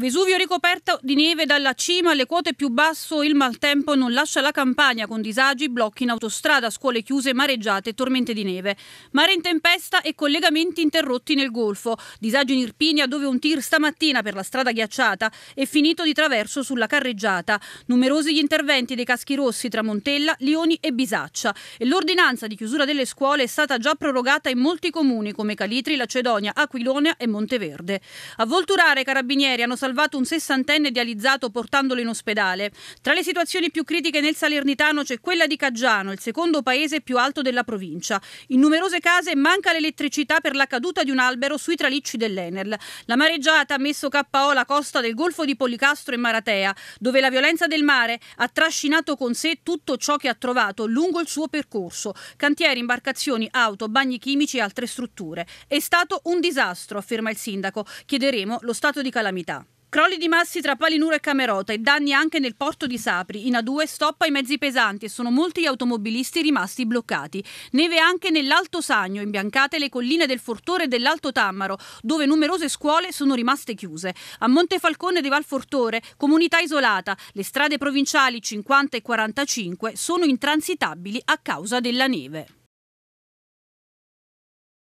Vesuvio ricoperto di neve dalla cima alle quote più basso, il maltempo non lascia la campagna con disagi, blocchi in autostrada, scuole chiuse, mareggiate, tormente di neve. Mare in tempesta e collegamenti interrotti nel Golfo. Disagi in Irpinia dove un tir stamattina per la strada ghiacciata è finito di traverso sulla carreggiata. Numerosi gli interventi dei caschi rossi tra Montella, Lioni e Bisaccia. E l'ordinanza di chiusura delle scuole è stata già prorogata in molti comuni come Calitri, Lacedonia, Aquilonia e Monteverde. A Volturare carabinieri hanno salvato salvato un sessantenne di portandolo in ospedale. Tra le situazioni più critiche nel Salernitano c'è quella di Caggiano, il secondo paese più alto della provincia. In numerose case manca l'elettricità per la caduta di un albero sui tralicci dell'Enerl. La mareggiata ha messo KO la costa del Golfo di Policastro e Maratea, dove la violenza del mare ha trascinato con sé tutto ciò che ha trovato lungo il suo percorso. Cantieri, imbarcazioni, auto, bagni chimici e altre strutture. È stato un disastro, afferma il sindaco. Chiederemo lo stato di calamità. Crolli di massi tra Palinuro e Camerota e danni anche nel porto di Sapri. In A2 stoppa i mezzi pesanti e sono molti gli automobilisti rimasti bloccati. Neve anche nell'Alto Sagno, imbiancate le colline del Fortore e dell'Alto Tammaro, dove numerose scuole sono rimaste chiuse. A Montefalcone di Val Fortore, comunità isolata, le strade provinciali 50 e 45 sono intransitabili a causa della neve.